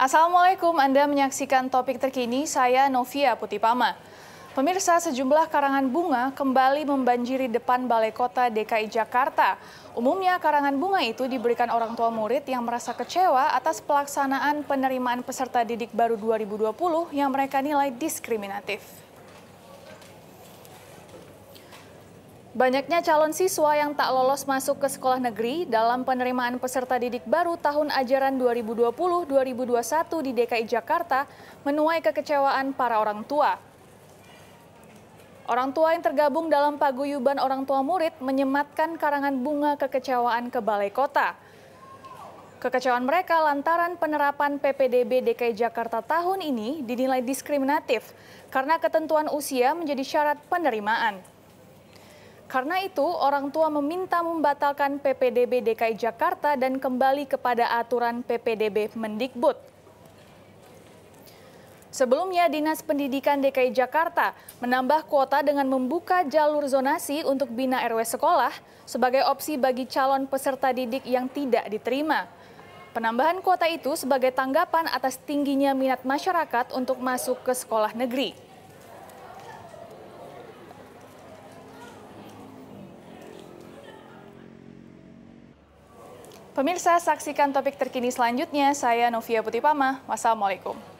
Assalamualaikum, Anda menyaksikan topik terkini, saya Novia Putipama. Pemirsa, sejumlah karangan bunga kembali membanjiri depan Balai Kota DKI Jakarta. Umumnya karangan bunga itu diberikan orang tua murid yang merasa kecewa atas pelaksanaan penerimaan peserta didik baru 2020 yang mereka nilai diskriminatif. Banyaknya calon siswa yang tak lolos masuk ke sekolah negeri dalam penerimaan peserta didik baru tahun ajaran 2020-2021 di DKI Jakarta menuai kekecewaan para orang tua. Orang tua yang tergabung dalam paguyuban orang tua murid menyematkan karangan bunga kekecewaan ke Balai Kota. Kekecewaan mereka lantaran penerapan PPDB DKI Jakarta tahun ini dinilai diskriminatif karena ketentuan usia menjadi syarat penerimaan. Karena itu, orang tua meminta membatalkan PPDB DKI Jakarta dan kembali kepada aturan PPDB Mendikbud. Sebelumnya, Dinas Pendidikan DKI Jakarta menambah kuota dengan membuka jalur zonasi untuk bina RW sekolah sebagai opsi bagi calon peserta didik yang tidak diterima. Penambahan kuota itu sebagai tanggapan atas tingginya minat masyarakat untuk masuk ke sekolah negeri. Pemirsa, saksikan topik terkini selanjutnya. Saya Novia Putipama. Wassalamualaikum.